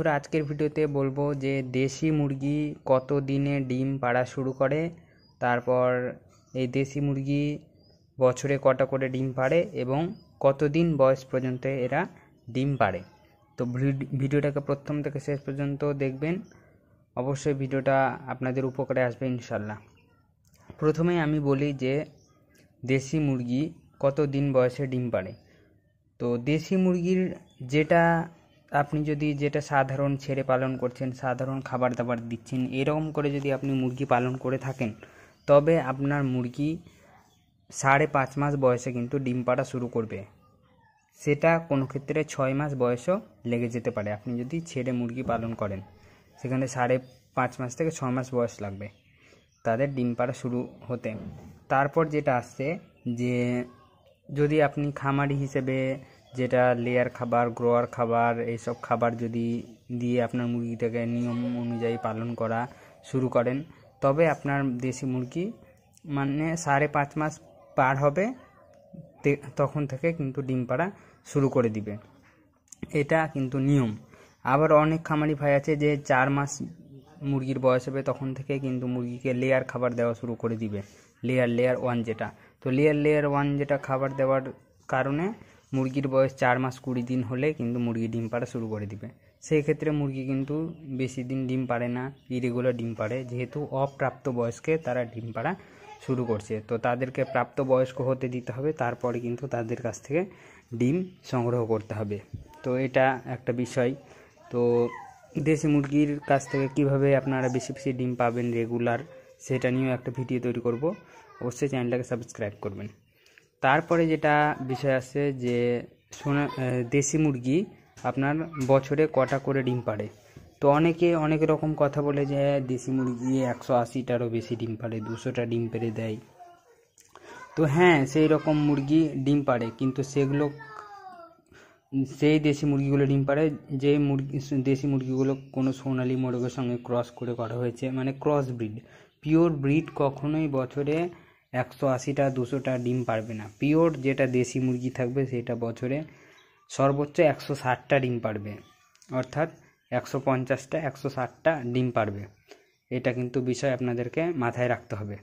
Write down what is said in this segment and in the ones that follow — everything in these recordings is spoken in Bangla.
আমরা আজকের ভিডিওতে বলবো যে দেশি মুরগি কত দিনে ডিম পাড়া শুরু করে তারপর এই দেশি মুরগি বছরে কটা করে ডিম পাড়ে এবং কতদিন বয়স পর্যন্ত এরা ডিম পাড়ে তো ভিডিওটাকে প্রথম থেকে শেষ পর্যন্ত দেখবেন অবশ্যই ভিডিওটা আপনাদের উপকারে আসবে ইনশাল্লাহ প্রথমে আমি বলি যে দেশি মুরগি কত দিন বয়সে ডিম পাড়ে তো দেশি মুরগির যেটা আপনি যদি যেটা সাধারণ ছেড়ে পালন করছেন সাধারণ খাবার দাবার দিচ্ছেন এরকম করে যদি আপনি মুরগি পালন করে থাকেন তবে আপনার মুরগি সাড়ে পাঁচ মাস বয়সে কিন্তু ডিম পাড়া শুরু করবে সেটা কোনো ক্ষেত্রে ছয় মাস বয়সও লেগে যেতে পারে আপনি যদি ছেড়ে মুরগি পালন করেন সেখানে সাড়ে পাঁচ মাস থেকে ছয় মাস বয়স লাগবে তাদের ডিম পাড়া শুরু হতে তারপর যেটা আসছে যে যদি আপনি খামারি হিসেবে যেটা লেয়ার খাবার গ্রোয়ার খাবার এইসব খাবার যদি দিয়ে আপনার মুরগিটাকে নিয়ম অনুযায়ী পালন করা শুরু করেন তবে আপনার দেশি মুরগি মানে সাড়ে পাঁচ মাস পার হবে তখন থেকে কিন্তু ডিম পাড়া শুরু করে দিবে এটা কিন্তু নিয়ম আবার অনেক খামারি ভাই আছে যে চার মাস মুরগির বয়স হবে তখন থেকে কিন্তু মুরগিকে লেয়ার খাবার দেওয়া শুরু করে দিবে লেয়ার লেয়ার ওয়ান যেটা তো লেয়ার লেয়ার ওয়ান যেটা খাবার দেওয়ার কারণে মুরগির বয়স চার মাস কুড়ি দিন হলে কিন্তু মুরগি ডিম পাড়া শুরু করে দিবে সেই ক্ষেত্রে মুরগি কিন্তু বেশি দিন ডিম পাড়ে না ইরেগুলার ডিম পাড়ে যেহেতু অপ্রাপ্ত বয়স্কে তারা ডিম পাড়া শুরু করছে তো তাদেরকে প্রাপ্ত বয়স্ক হতে দিতে হবে তারপরে কিন্তু তাদের কাছ থেকে ডিম সংগ্রহ করতে হবে তো এটা একটা বিষয় তো দেশি মুরগির কাছ থেকে কিভাবে আপনারা বেশি বেশি ডিম পাবেন রেগুলার সেটা নিয়েও একটা ভিডিও তৈরি করব অবশ্যই চ্যানেলটাকে সাবস্ক্রাইব করবেন তারপরে যেটা বিষয় আছে যে সোনা দেশি মুরগি আপনার বছরে কটা করে ডিম পাড়ে তো অনেকে অনেক রকম কথা বলে যে হ্যাঁ দেশি মুরগি একশো আশিটারও বেশি ডিম পাড়ে দুশোটা ডিম পেড়ে দেয় তো হ্যাঁ সেই রকম মুরগি ডিম পাড়ে কিন্তু সেগুলো সেই দেশি মুরগিগুলো ডিম পাড়ে যে মুরগি দেশি মুরগিগুলো কোনো সোনালি মোরগের সঙ্গে ক্রস করে করা হয়েছে মানে ক্রস ব্রিড পিওর ব্রিড কখনোই বছরে একশো আশিটা দুশোটা ডিম পারবে না পিওর যেটা দেশি মুরগি থাকবে সেটা বছরে সর্বোচ্চ একশো ষাটটা ডিম পারবে অর্থাৎ একশো পঞ্চাশটা একশো ষাটটা ডিম পারবে এটা কিন্তু বিষয় আপনাদেরকে মাথায় রাখতে হবে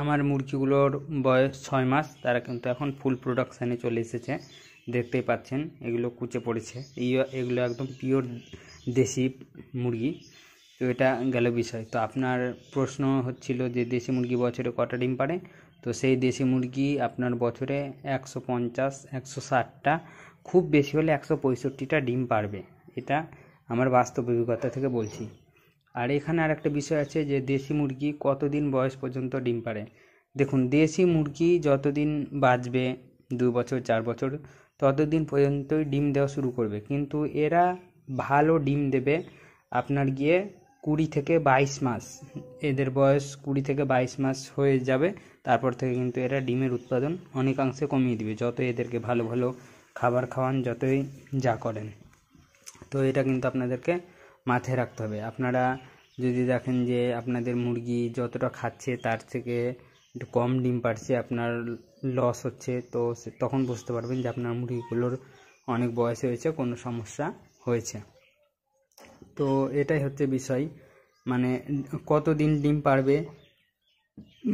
আমার মুরগিগুলোর বয়স ছয় মাস তারা কিন্তু এখন ফুল প্রোডাকশানে চলে এসেছে দেখতেই পাচ্ছেন এগুলো কুচে পড়েছে এগুলো একদম পিওর দেশি মুরগি তো এটা গেল বিষয় তো আপনার প্রশ্ন হচ্ছিল যে দেশি মুরগি বছরে কটা ডিম পারে তো সেই দেশি মুরগি আপনার বছরে একশো পঞ্চাশ একশো ষাটটা খুব বেশি হলে একশো পঁয়ষট্টিটা ডিম পারবে এটা আমার বাস্তব অভিজ্ঞতা থেকে বলছি আর এখানে আর একটা বিষয় আছে যে দেশি মুরগি কতদিন বয়স পর্যন্ত ডিম পারে দেখুন দেশি মুরগি যতদিন বাঁচবে দু বছর চার বছর ততদিন পর্যন্তই ডিম দেওয়া শুরু করবে কিন্তু এরা ভালো ডিম দেবে আপনার গিয়ে কুড়ি থেকে বাইশ মাস এদের বয়স কুড়ি থেকে বাইশ মাস হয়ে যাবে তারপর থেকে কিন্তু এরা ডিমের উৎপাদন অনেকাংশে কমিয়ে দিবে যত এদেরকে ভালো ভালো খাবার খাওয়ান যতই যা করেন তো এটা কিন্তু আপনাদেরকে মাথায় রাখতে হবে আপনারা যদি দেখেন যে আপনাদের মুরগি যতটা খাচ্ছে তার থেকে একটু কম ডিম পারছে আপনার লস হচ্ছে তো তখন বুঝতে পারবেন যে আপনার মুরগিগুলোর অনেক বয়স হয়েছে কোনো সমস্যা হয়েছে তো এটাই হচ্ছে বিষয় মানে কতদিন ডিম পারবে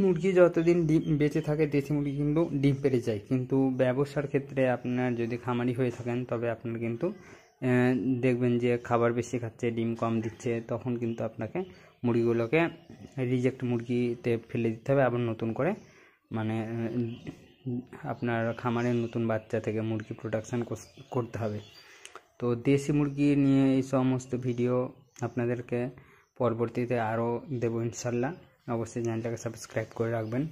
মুরগি যতদিন ডিম বেঁচে থাকে দেশি মুরগি কিন্তু ডিম পেড়ে যায় কিন্তু ব্যবসার ক্ষেত্রে আপনার যদি খামারি হয়ে থাকেন তবে আপনার কিন্তু দেখবেন যে খাবার বেশি খাচ্ছে ডিম কম দিচ্ছে তখন কিন্তু আপনাকে মুরগিগুলোকে রিজেক্ট মুরগিতে ফেলে দিতে হবে আবার নতুন করে মানে আপনার খামারের নতুন বাচ্চা থেকে মুরগি প্রোডাকশান করতে হবে তো দেশি মুরগি নিয়ে এই সমস্ত ভিডিও আপনাদেরকে পরবর্তীতে আরও দেবো ইনশাল্লাহ অবশ্যই চ্যানেলটাকে সাবস্ক্রাইব করে রাখবেন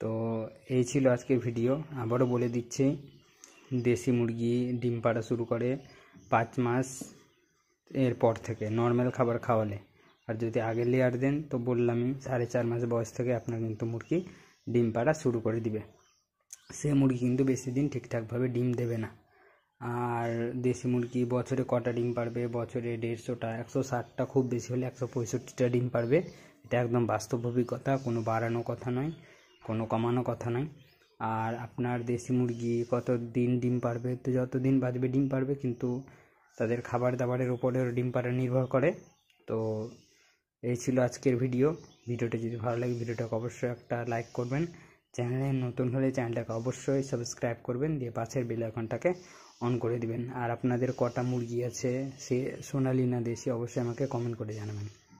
তো এই ছিল আজকের ভিডিও আবারও বলে দিচ্ছি দেশি মুরগি ডিম পাড়া শুরু করে পাঁচ মাস এরপর থেকে নর্মাল খাবার খাওয়ালে আর যদি আগে লেয়ার দেন তো বললামই সাড়ে চার মাস বয়স থেকে আপনার কিন্তু মুরগি ডিম পাড়া শুরু করে দিবে সে মুরগি কিন্তু বেশি দিন ঠিকঠাকভাবে ডিম দেবে না আর দেশি মুরগি বছরে কটা ডিম পারবে বছরে দেড়শোটা একশো ষাটটা খুব বেশি হলে একশো পঁয়ষট্টিটা ডিম পারবে এটা একদম বাস্তব অভিজ্ঞতা কোনো বাড়ানো কথা নয় কোনো কমানো কথা নয় আর আপনার দেশি মুরগি কত দিন ডিম পারবে তো যত দিন বাঁচবে ডিম পারবে কিন্তু তাদের খাবার দাবারের উপরেও ডিম পাড়া নির্ভর করে তো এই ছিল আজকের ভিডিও ভিডিওটা যদি ভালো লাগে ভিডিওটাকে অবশ্যই একটা লাইক করবেন চ্যানেলে নতুন হলে চ্যানেলটাকে অবশ্যই সাবস্ক্রাইব করবেন দিয়ে পাশের বেল আইকনটাকে অন করে দিবেন আর আপনাদের কটা মুরগি আছে সে সোনালি না দেশি অবশ্যই আমাকে কমেন্ট করে জানাবেন